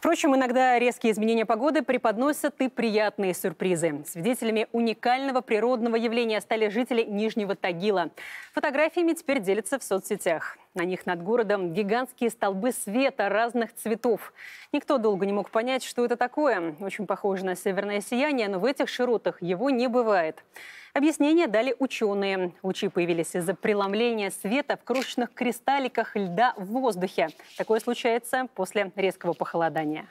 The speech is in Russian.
Впрочем, иногда резкие изменения погоды преподносят и приятные сюрпризы. Свидетелями уникального природного явления стали жители Нижнего Тагила. Фотографиями теперь делятся в соцсетях. На них над городом гигантские столбы света разных цветов. Никто долго не мог понять, что это такое. Очень похоже на северное сияние, но в этих широтах его не бывает. Объяснение дали ученые. Лучи появились из-за преломления света в крошечных кристалликах льда в воздухе. Такое случается после резкого похолодания.